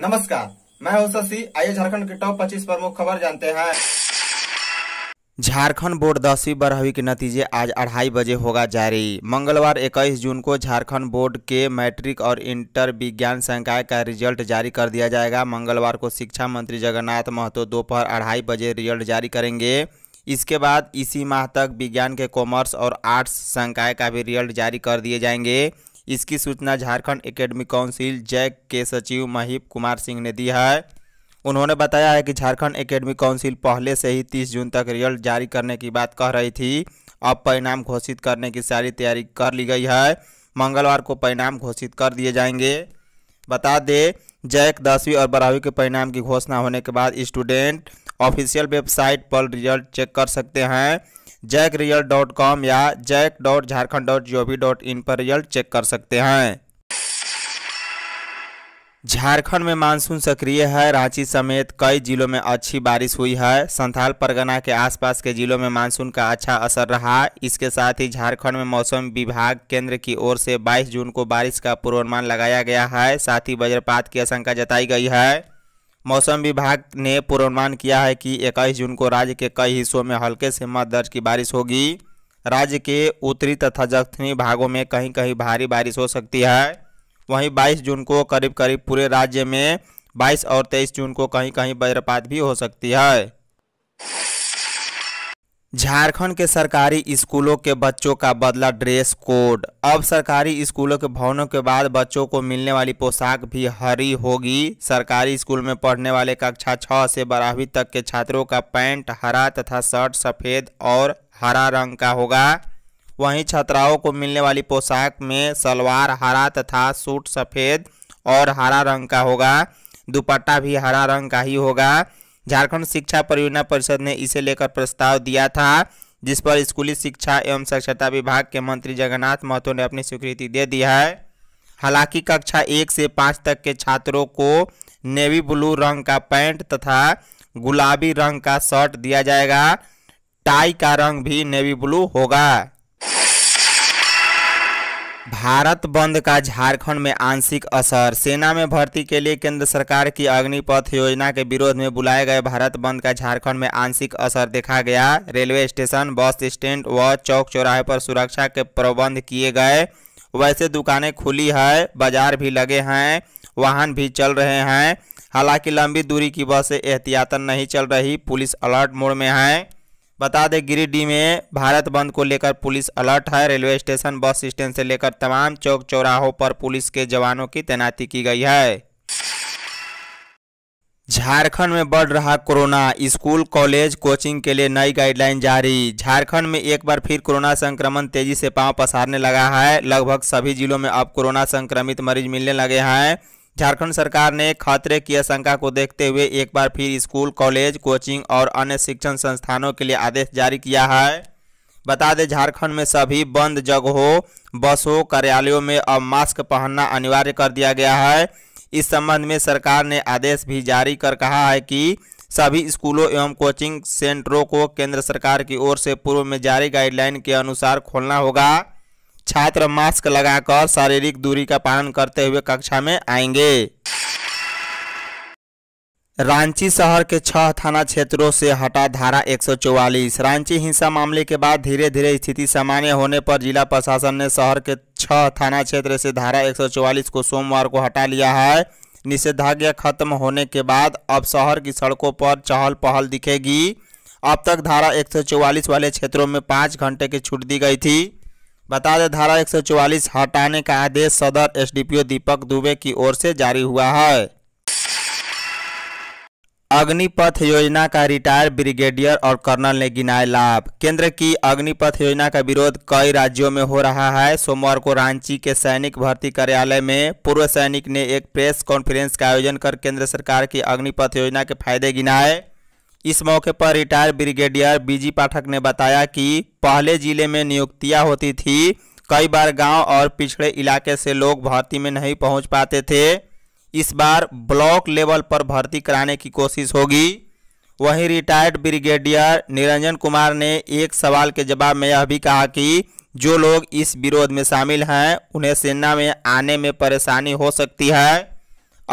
नमस्कार मैं हूं शशि आइए झारखंड के टॉप 25 प्रमुख खबर जानते हैं झारखंड बोर्ड दसवीं बारहवीं के नतीजे आज अढ़ाई बजे होगा जारी मंगलवार 21 जून को झारखंड बोर्ड के मैट्रिक और इंटर विज्ञान संकाय का रिजल्ट जारी कर दिया जाएगा मंगलवार को शिक्षा मंत्री जगन्नाथ महतो दोपहर अढ़ाई बजे रिजल्ट जारी करेंगे इसके बाद इसी माह तक विज्ञान के कॉमर्स और आर्ट्स संकाय का भी रिजल्ट जारी कर दिए जाएंगे इसकी सूचना झारखंड एकेडमी काउंसिल जैक के सचिव महीप कुमार सिंह ने दी है उन्होंने बताया है कि झारखंड एकेडमी काउंसिल पहले से ही 30 जून तक रिजल्ट जारी करने की बात कह रही थी अब परिणाम घोषित करने की सारी तैयारी कर ली गई है मंगलवार को परिणाम घोषित कर दिए जाएंगे बता दें जैक दसवीं और बारहवीं के परिणाम की घोषणा होने के बाद स्टूडेंट ऑफिशियल वेबसाइट पर रिजल्ट चेक कर सकते हैं जैक रियल डॉट कॉम या JAC dot Jharkhand dot G O V dot in पर रिजल्ट चेक कर सकते हैं झारखंड में मानसून सक्रिय है रांची समेत कई जिलों में अच्छी बारिश हुई है संथाल परगना के आसपास के जिलों में मानसून का अच्छा असर रहा इसके साथ ही झारखंड में मौसम विभाग केंद्र की ओर से 22 जून को बारिश का पूर्वानुमान लगाया गया है साथ ही वज्रपात की आशंका जताई गई है मौसम विभाग ने पूर्वानुमान किया है कि 21 जून को राज्य के कई हिस्सों में हल्के से मध्य दर्ज की बारिश होगी राज्य के उत्तरी तथा दक्षिणी भागों में कहीं कहीं भारी बारिश हो सकती है वहीं 22 जून को करीब करीब पूरे राज्य में 22 और 23 जून को कहीं कहीं वज्रपात भी हो सकती है झारखंड के सरकारी स्कूलों के बच्चों का बदला ड्रेस कोड अब सरकारी स्कूलों के भवनों के बाद बच्चों को मिलने वाली पोशाक भी हरी होगी सरकारी स्कूल में पढ़ने वाले कक्षा छः से बारहवीं तक के छात्रों का पैंट हरा तथा शर्ट सफ़ेद और हरा रंग का होगा वहीं छात्राओं को मिलने वाली पोशाक में सलवार हरा तथा सूट सफ़ेद और हरा रंग का होगा दुपट्टा भी हरा रंग का ही होगा झारखंड शिक्षा परियोजना परिषद ने इसे लेकर प्रस्ताव दिया था जिस पर स्कूली शिक्षा एवं साक्षरता विभाग के मंत्री जगन्नाथ महतो ने अपनी स्वीकृति दे दी है हालांकि कक्षा एक से पाँच तक के छात्रों को नेवी ब्लू रंग का पैंट तथा गुलाबी रंग का शर्ट दिया जाएगा टाई का रंग भी नेवी ब्लू होगा भारत बंद का झारखंड में आंशिक असर सेना में भर्ती के लिए केंद्र सरकार की अग्निपथ योजना के विरोध में बुलाए गए भारत बंद का झारखंड में आंशिक असर देखा गया रेलवे स्टेशन बस स्टैंड व चौक चौराहे पर सुरक्षा के प्रबंध किए गए वैसे दुकानें खुली है बाजार भी लगे हैं वाहन भी चल रहे हैं हालांकि लंबी दूरी की बसें एहतियातन नहीं चल रही पुलिस अलर्ट मोड में है बता दें गिरिडीह में भारत बंद को लेकर पुलिस अलर्ट है रेलवे स्टेशन बस स्टैंड से लेकर तमाम चौक चौराहों पर पुलिस के जवानों की तैनाती की गई है झारखंड में बढ़ रहा कोरोना स्कूल कॉलेज कोचिंग के लिए नई गाइडलाइन जारी झारखंड में एक बार फिर कोरोना संक्रमण तेजी से पांव पसारने लगा है लगभग सभी जिलों में अब कोरोना संक्रमित मरीज मिलने लगे हैं झारखंड सरकार ने खतरे की आशंका को देखते हुए एक बार फिर स्कूल कॉलेज कोचिंग और अन्य शिक्षण संस्थानों के लिए आदेश जारी किया है बता दें झारखंड में सभी बंद जगहों बसों कार्यालयों में अब मास्क पहनना अनिवार्य कर दिया गया है इस संबंध में सरकार ने आदेश भी जारी कर कहा है कि सभी स्कूलों एवं कोचिंग सेंटरों को केंद्र सरकार की ओर से पूर्व में जारी गाइडलाइन के अनुसार खोलना होगा छात्र मास्क लगाकर शारीरिक दूरी का पालन करते हुए कक्षा में आएंगे रांची शहर के छह थाना क्षेत्रों से हटा धारा 144 रांची हिंसा मामले के बाद धीरे धीरे स्थिति सामान्य होने पर जिला प्रशासन ने शहर के छह थाना क्षेत्र से धारा 144 को सोमवार को हटा लिया है निषेधाज्ञा खत्म होने के बाद अब शहर की सड़कों पर चहल पहल दिखेगी अब तक धारा 144 वाले क्षेत्रों में पाँच घंटे की छूट दी गई थी बता दें धारा 144 हटाने का आदेश सदर एसडीपीओ दीपक दुबे की ओर से जारी हुआ है अग्निपथ योजना का रिटायर ब्रिगेडियर और कर्नल ने गिनाए लाभ केंद्र की अग्निपथ योजना का विरोध कई राज्यों में हो रहा है सोमवार को रांची के सैनिक भर्ती कार्यालय में पूर्व सैनिक ने एक प्रेस कॉन्फ्रेंस का आयोजन कर केंद्र सरकार की अग्निपथ योजना के फायदे गिनाए इस मौके पर रिटायर्ड ब्रिगेडियर बीजी पाठक ने बताया कि पहले जिले में नियुक्तियां होती थी कई बार गांव और पिछड़े इलाके से लोग भर्ती में नहीं पहुंच पाते थे इस बार ब्लॉक लेवल पर भर्ती कराने की कोशिश होगी वहीं रिटायर्ड ब्रिगेडियर निरंजन कुमार ने एक सवाल के जवाब में यह भी कहा कि जो लोग इस विरोध में शामिल हैं उन्हें सेना में आने में परेशानी हो सकती है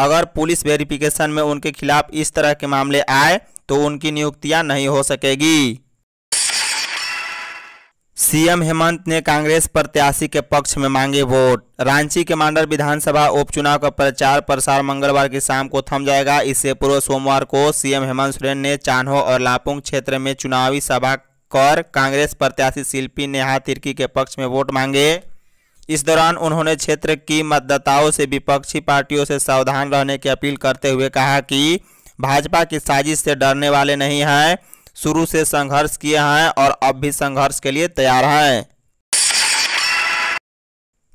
अगर पुलिस वेरिफिकेशन में उनके खिलाफ इस तरह के मामले आए तो उनकी नियुक्तियां नहीं हो सकेगी सीएम हेमंत ने कांग्रेस प्रत्याशी के पक्ष में मांगे वोट रांची के मांडर विधानसभा उपचुनाव का प्रचार प्रसार मंगलवार की शाम को थम जाएगा इससे पूर्व सोमवार को सीएम हेमंत सोरेन ने चान्हो और लापुंग क्षेत्र में चुनावी सभा कर कांग्रेस प्रत्याशी शिल्पी नेहा तिर्की के पक्ष में वोट मांगे इस दौरान उन्होंने क्षेत्र की मतदाताओं से विपक्षी पार्टियों से सावधान रहने की अपील करते हुए कहा कि भाजपा की साजिश से डरने वाले नहीं हैं शुरू से संघर्ष किए हैं और अब भी संघर्ष के लिए तैयार हैं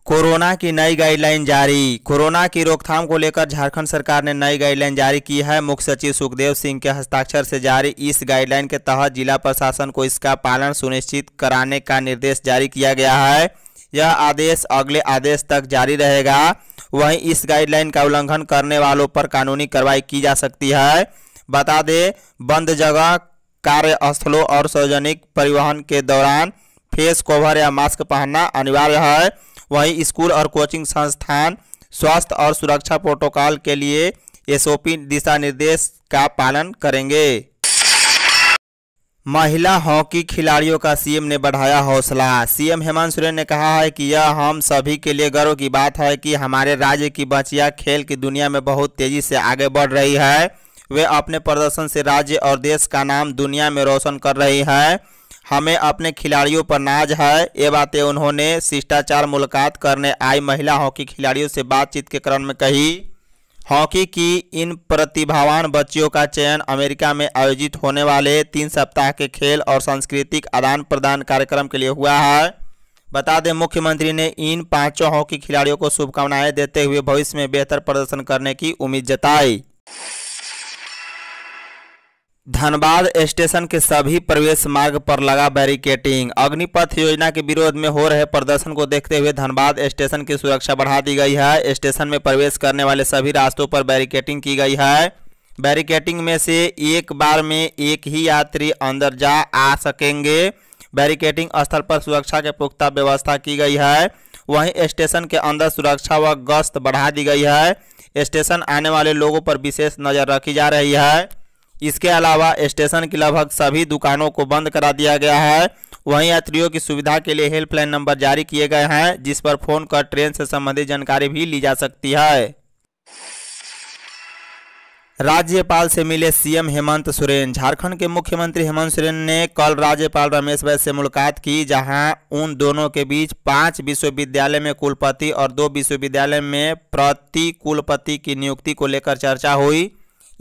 कोरोना की नई गाइडलाइन जारी कोरोना की रोकथाम को लेकर झारखंड सरकार ने नई गाइडलाइन जारी की है मुख्य सचिव सुखदेव सिंह के हस्ताक्षर से जारी इस गाइडलाइन के तहत जिला प्रशासन को इसका पालन सुनिश्चित कराने का निर्देश जारी किया गया है यह आदेश अगले आदेश तक जारी रहेगा वहीं इस गाइडलाइन का उल्लंघन करने वालों पर कानूनी कार्रवाई की जा सकती है बता दें बंद जगह कार्यस्थलों और सार्वजनिक परिवहन के दौरान फेस कवर या मास्क पहनना अनिवार्य है वहीं स्कूल और कोचिंग संस्थान स्वास्थ्य और सुरक्षा प्रोटोकॉल के लिए एसओपी दिशा निर्देश का पालन करेंगे महिला हॉकी खिलाड़ियों का सीएम ने बढ़ाया हौसला सीएम हेमंत सोरेन ने कहा है कि यह हम सभी के लिए गर्व की बात है कि हमारे राज्य की बचिया खेल की दुनिया में बहुत तेजी से आगे बढ़ रही है वे अपने प्रदर्शन से राज्य और देश का नाम दुनिया में रोशन कर रही है हमें अपने खिलाड़ियों पर नाज है ये बातें उन्होंने शिष्टाचार मुलाकात करने आई महिला हॉकी खिलाड़ियों से बातचीत के क्रम में कही हॉकी की इन प्रतिभावान बच्चियों का चयन अमेरिका में आयोजित होने वाले तीन सप्ताह के खेल और सांस्कृतिक आदान प्रदान कार्यक्रम के लिए हुआ है बता दें मुख्यमंत्री ने इन पांचों हॉकी खिलाड़ियों को शुभकामनाएं देते हुए भविष्य में बेहतर प्रदर्शन करने की उम्मीद जताई धनबाद स्टेशन के सभी प्रवेश मार्ग पर लगा बैरिकेटिंग अग्निपथ योजना के विरोध में हो रहे प्रदर्शन को देखते हुए धनबाद स्टेशन की सुरक्षा बढ़ा दी गई है स्टेशन में प्रवेश करने वाले सभी रास्तों पर बैरिकेटिंग की गई है बैरिकेटिंग में से एक बार में एक ही यात्री अंदर जा आ सकेंगे बैरिकेटिंग स्थल पर सुरक्षा के पुख्ता व्यवस्था की गई है वहीं स्टेशन के अंदर सुरक्षा व गश्त बढ़ा दी गई है स्टेशन आने वाले लोगों पर विशेष नज़र रखी जा रही है इसके अलावा स्टेशन की लगभग सभी दुकानों को बंद करा दिया गया है वहीं यात्रियों की सुविधा के लिए हेल्पलाइन नंबर जारी किए गए हैं जिस पर फोन कर ट्रेन से संबंधित जानकारी भी ली जा सकती है राज्यपाल से मिले सीएम हेमंत सोरेन झारखंड के मुख्यमंत्री हेमंत सोरेन ने कल राज्यपाल रमेश बैस से मुलाकात की जहां उन दोनों के बीच पांच विश्वविद्यालय में कुलपति और दो विश्वविद्यालय में प्रति कुलपति की नियुक्ति को लेकर चर्चा हुई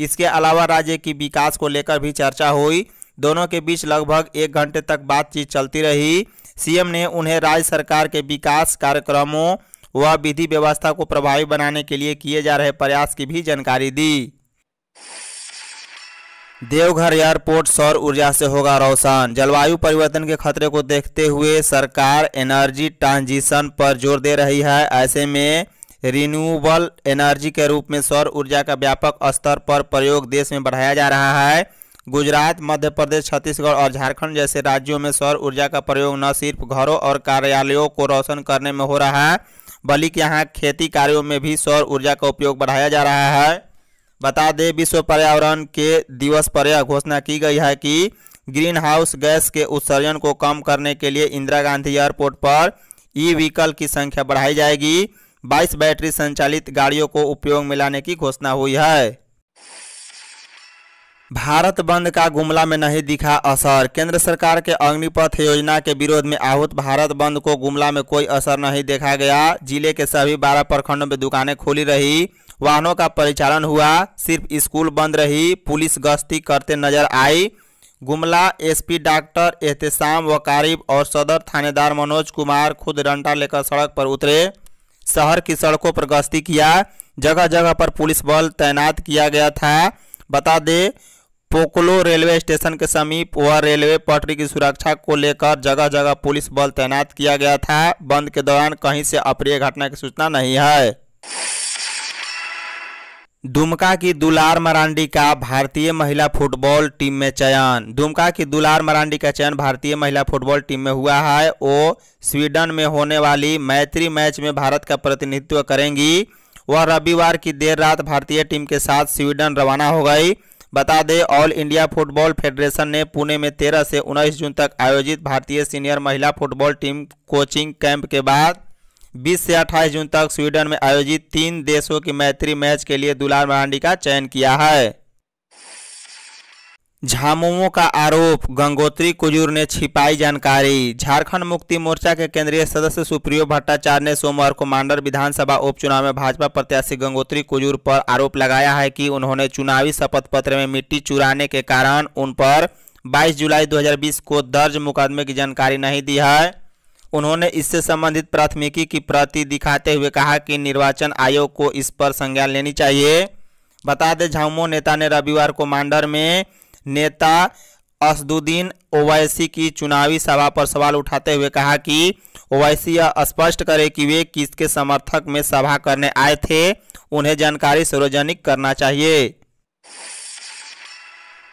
इसके अलावा राज्य की विकास को लेकर भी चर्चा हुई दोनों के बीच लगभग एक घंटे तक बातचीत चलती रही सीएम ने उन्हें राज्य सरकार के विकास कार्यक्रमों व विधि व्यवस्था को प्रभावी बनाने के लिए किए जा रहे प्रयास की भी जानकारी दी देवघर एयरपोर्ट सौर ऊर्जा से होगा रोशन जलवायु परिवर्तन के खतरे को देखते हुए सरकार एनर्जी ट्रांजिशन पर जोर दे रही है ऐसे में रिन्यूएबल एनर्जी के रूप में सौर ऊर्जा का व्यापक स्तर पर प्रयोग देश में बढ़ाया जा रहा है गुजरात मध्य प्रदेश छत्तीसगढ़ और झारखंड जैसे राज्यों में सौर ऊर्जा का प्रयोग न सिर्फ घरों और कार्यालयों को रोशन करने में हो रहा है बल्कि यहाँ खेती कार्यों में भी सौर ऊर्जा का उपयोग बढ़ाया जा रहा है बता दें विश्व पर्यावरण के दिवस पर यह घोषणा की गई है कि ग्रीन हाउस गैस के उत्सर्जन को कम करने के लिए इंदिरा गांधी एयरपोर्ट पर ई व्हीकल की संख्या बढ़ाई जाएगी बाईस बैटरी संचालित गाड़ियों को उपयोग में लाने की घोषणा हुई है भारत बंद का गुमला में नहीं दिखा असर केंद्र सरकार के अग्निपथ योजना के विरोध में आहूत भारत बंद को गुमला में कोई असर नहीं देखा गया जिले के सभी बारह प्रखंडों में दुकानें खुली रही वाहनों का परिचालन हुआ सिर्फ स्कूल बंद रही पुलिस गश्ती करते नजर आई गुमला एसपी डॉक्टर एहतसाम वकारीब और सदर थानेदार मनोज कुमार खुद डंडा लेकर सड़क पर उतरे शहर की सड़कों पर गश्ती किया जगह जगह पर पुलिस बल तैनात किया गया था बता दें पोकलो रेलवे स्टेशन के समीप व रेलवे पटरी की सुरक्षा को लेकर जगह जगह पुलिस बल तैनात किया गया था बंद के दौरान कहीं से अप्रिय घटना की सूचना नहीं है दुमका की दुलार मरांडी का भारतीय महिला फुटबॉल टीम में चयन दुमका की दुलार मरांडी का चयन भारतीय महिला फुटबॉल टीम में हुआ है वो स्वीडन में होने वाली मैत्री मैच में भारत का प्रतिनिधित्व करेंगी वह रविवार की देर रात भारतीय टीम के साथ स्वीडन रवाना हो गई बता दें ऑल इंडिया फुटबॉल फेडरेशन ने पुणे में तेरह से उन्नीस जून तक आयोजित भारतीय सीनियर महिला फुटबॉल टीम कोचिंग कैंप के बाद 20 से 28 जून तक स्वीडन में आयोजित तीन देशों की मैत्री मैच के लिए दुलार मरांडी का चयन किया है झामुमो का आरोप गंगोत्री कुजूर ने छिपाई जानकारी झारखंड मुक्ति मोर्चा के केंद्रीय सदस्य सुप्रियो भट्टाचार्य ने सोमवार को मांडर विधानसभा उपचुनाव में भाजपा प्रत्याशी गंगोत्री कुजूर पर आरोप लगाया है कि उन्होंने चुनावी शपथ पत्र में मिट्टी चुराने के कारण उन पर 22 जुलाई 2020 को दर्ज मुकदमे की जानकारी नहीं दी है उन्होंने इससे संबंधित प्राथमिकी की प्रति दिखाते हुए कहा कि निर्वाचन आयोग को इस पर संज्ञान लेनी चाहिए बता दें झामुमो नेता ने रविवार को मांडर में नेता असदुद्दीन ओवैसी की चुनावी सभा पर सवाल उठाते हुए कहा कि ओवैसी यह स्पष्ट करे कि वे किसके समर्थक में सभा करने आए थे उन्हें जानकारी सार्वजनिक करना चाहिए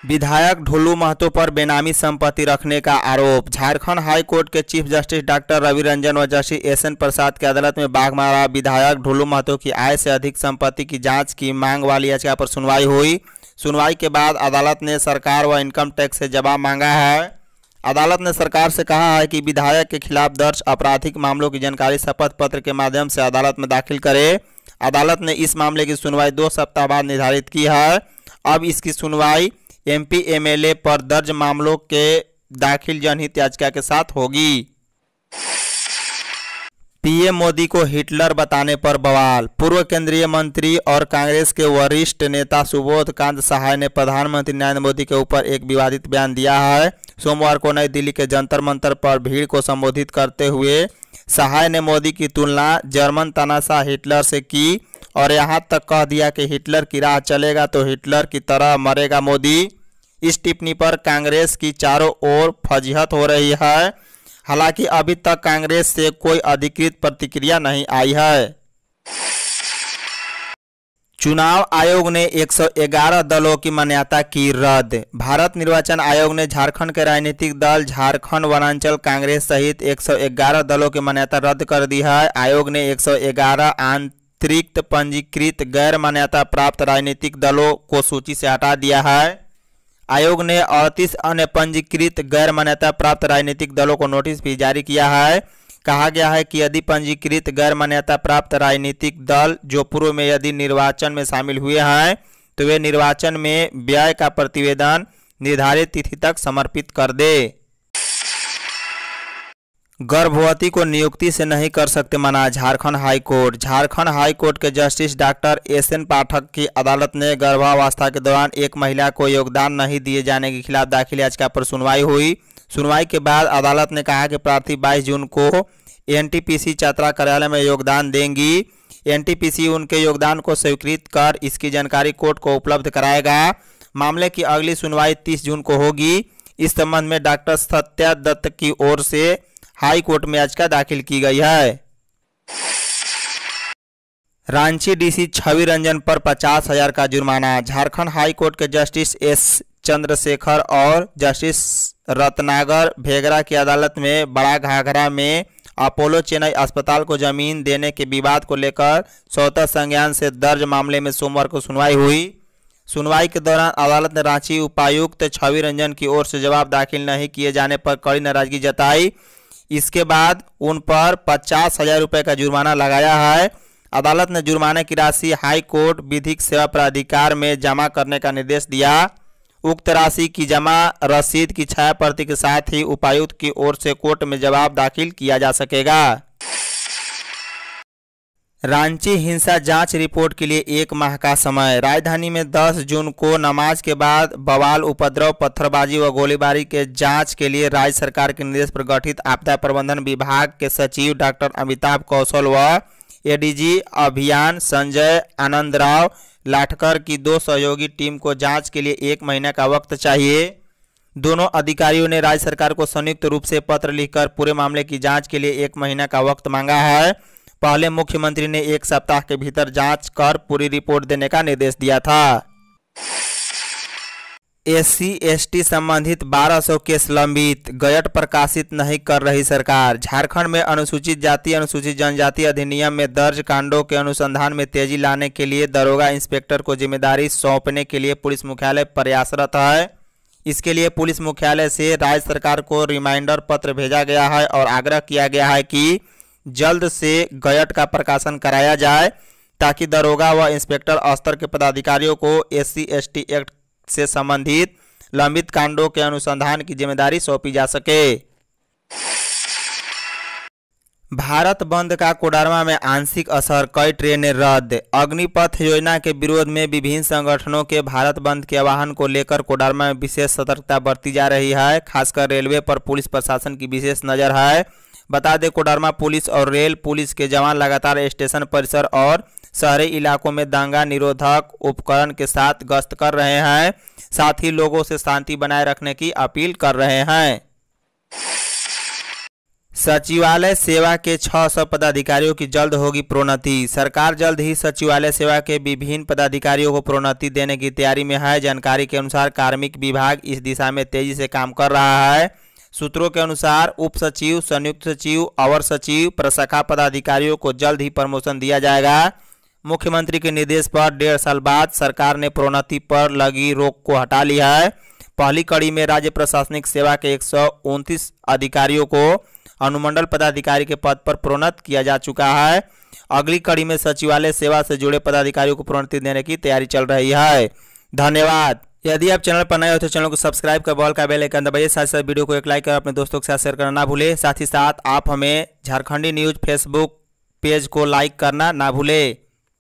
विधायक ढोलू महतो पर बेनामी संपत्ति रखने का आरोप झारखंड हाई कोर्ट के chief justice doctor Ravi Ranjan और जस्टिस एस एन प्रसाद की अदालत में बागमारा विधायक ढोलू महतो की आय से अधिक संपत्ति की जांच की मांग वाली याचिका पर सुनवाई हुई सुनवाई के बाद अदालत ने सरकार व इनकम टैक्स से जवाब मांगा है अदालत ने सरकार से कहा है कि विधायक के खिलाफ दर्ज आपराधिक मामलों की जानकारी शपथ पत्र के माध्यम से अदालत में दाखिल करे अदालत ने इस मामले की सुनवाई दो सप्ताह बाद निर्धारित की है अब इसकी सुनवाई एमपी एमएलए पर दर्ज मामलों के दाखिल जनहित याचिका के साथ होगी पीएम मोदी को हिटलर बताने पर बवाल पूर्व केंद्रीय मंत्री और कांग्रेस के वरिष्ठ नेता सुबोध कांत सहाय ने प्रधानमंत्री नरेंद्र मोदी के ऊपर एक विवादित बयान दिया है सोमवार को नई दिल्ली के जंतर मंतर पर भीड़ को संबोधित करते हुए सहाय ने मोदी की तुलना जर्मन तनाशाह हिटलर से की और यहां तक कह दिया कि हिटलर की राह चलेगा तो हिटलर की तरह मरेगा मोदी इस टिप्पणी पर कांग्रेस की चारों ओर फजीहत हो रही है हालांकि अभी तक कांग्रेस से कोई अधिकृत प्रतिक्रिया नहीं आई है चुनाव आयोग ने 111 दलों की मान्यता की रद्द भारत निर्वाचन आयोग ने झारखंड के राजनीतिक दल झारखंड वनांचल कांग्रेस सहित 111 दलों की मान्यता रद्द कर दी है आयोग ने 111 आंतरिक पंजीकृत गैर मान्यता प्राप्त राजनीतिक दलों को सूची से हटा दिया है आयोग ने अड़तीस अन्य पंजीकृत गैर मान्यता प्राप्त राजनीतिक दलों को नोटिस भी जारी किया है कहा गया है कि यदि पंजीकृत गैर मान्यता प्राप्त राजनीतिक दल जो पूर्व में यदि निर्वाचन में शामिल हुए हैं तो वे निर्वाचन में व्यय का प्रतिवेदन निर्धारित तिथि तक समर्पित कर दे गर्भवती को नियुक्ति से नहीं कर सकते मना Jharkhand high court Jharkhand high court के justice doctor S N Pathak की अदालत ने गर्भावस्था के दौरान एक महिला को योगदान नहीं दिए जाने के खिलाफ दाखिल याचिका पर सुनवाई हुई सुनवाई के बाद अदालत ने कहा कि प्रार्थी 22 जून को एनटीपीसी चात्रा कार्यालय में योगदान देंगी सी उनके योगदान को स्वीकृत कर इसकी जानकारी कोर्ट को उपलब्ध कराएगा मामले की अगली सुनवाई तीस जून को होगी इस संबंध में डॉक्टर सत्या दत्त की ओर से हाई कोर्ट में याचिका दाखिल की गई है रांची डीसी छवि रंजन पर पचास हजार का जुर्माना झारखंड हाई कोर्ट के जस्टिस एस चंद्रशेखर और जस्टिस रत्नागर भेगरा की अदालत में बड़ा घाघरा में अपोलो चेन्नई अस्पताल को जमीन देने के विवाद को लेकर स्वतः संज्ञान से दर्ज मामले में सोमवार को सुनवाई हुई सुनवाई के दौरान अदालत ने रांची उपायुक्त छवि रंजन की ओर से जवाब दाखिल नहीं किए जाने पर कड़ी नाराजगी जताई इसके बाद उन पर पचास हजार रुपये का जुर्माना लगाया है अदालत ने जुर्माने की राशि हाई कोर्ट विधिक सेवा प्राधिकार में जमा करने का निर्देश दिया उक्त राशि की जमा रसीद की छाया प्रति के साथ ही उपायुक्त की ओर से कोर्ट में जवाब दाखिल किया जा सकेगा रांची हिंसा जांच रिपोर्ट के लिए एक माह का समय राजधानी में 10 जून को नमाज के बाद बवाल उपद्रव पत्थरबाजी व गोलीबारी के जांच के लिए राज्य सरकार के निर्देश पर गठित आपदा प्रबंधन विभाग के सचिव डॉक्टर अमिताभ कौशल व एडीजी अभियान संजय आनंद राव लाठकर की दो सहयोगी टीम को जांच के लिए एक महीने का वक्त चाहिए दोनों अधिकारियों ने राज्य सरकार को संयुक्त रूप से पत्र लिखकर पूरे मामले की जाँच के लिए एक महीना का वक्त मांगा है पहले मुख्यमंत्री ने एक सप्ताह के भीतर जांच कर पूरी रिपोर्ट देने का निर्देश दिया था एस सी संबंधित 1200 केस लंबित गयट प्रकाशित नहीं कर रही सरकार झारखंड में अनुसूचित जाति अनुसूचित जनजाति अधिनियम में दर्ज कांडों के अनुसंधान में तेजी लाने के लिए दरोगा इंस्पेक्टर को जिम्मेदारी सौंपने के लिए पुलिस मुख्यालय प्रयासरत है इसके लिए पुलिस मुख्यालय से राज्य सरकार को रिमाइंडर पत्र भेजा गया है और आग्रह किया गया है कि जल्द से गयट का प्रकाशन कराया जाए ताकि दरोगा व इंस्पेक्टर स्तर के पदाधिकारियों को एस सी एक्ट से संबंधित लंबित कांडों के अनुसंधान की जिम्मेदारी सौंपी जा सके भारत बंद का कोडरमा में आंशिक असर कई ट्रेनें रद्द अग्निपथ योजना के विरोध में विभिन्न संगठनों के भारत बंद के आह्वान को लेकर कोडरमा में विशेष सतर्कता बरती जा रही है खासकर रेलवे पर पुलिस प्रशासन की विशेष नज़र है बता दें कोडरमा पुलिस और रेल पुलिस के जवान लगातार स्टेशन परिसर और शहरी इलाकों में दंगा निरोधक उपकरण के साथ गश्त कर रहे हैं साथ ही लोगों से शांति बनाए रखने की अपील कर रहे हैं सचिवालय सेवा के 600 पदाधिकारियों की जल्द होगी प्रोन्नति सरकार जल्द ही सचिवालय सेवा के विभिन्न पदाधिकारियों को प्रोन्नति देने की तैयारी में है जानकारी के अनुसार कार्मिक विभाग इस दिशा में तेजी से काम कर रहा है सूत्रों के अनुसार उप सचिव संयुक्त सचिव अवर सचिव प्रशाखा पदाधिकारियों को जल्द ही प्रमोशन दिया जाएगा मुख्यमंत्री के निर्देश पर डेढ़ साल बाद सरकार ने प्रोन्नति पर लगी रोक को हटा लिया है पहली कड़ी में राज्य प्रशासनिक सेवा के एक अधिकारियों को अनुमंडल पदाधिकारी के पद पर प्रोन्नत किया जा चुका है अगली कड़ी में सचिवालय सेवा से जुड़े पदाधिकारियों को प्रोन्नति देने की तैयारी चल रही है धन्यवाद यदि आप चैनल पर नए हो तो चैनल को सब्सक्राइब कर बॉल का बेल आइकन दबाइए साथ साथ वीडियो को एक लाइक कर अपने दोस्तों के साथ शेयर करना ना भूलें साथ ही साथ आप हमें झारखंडी न्यूज़ फेसबुक पेज को लाइक करना ना भूलें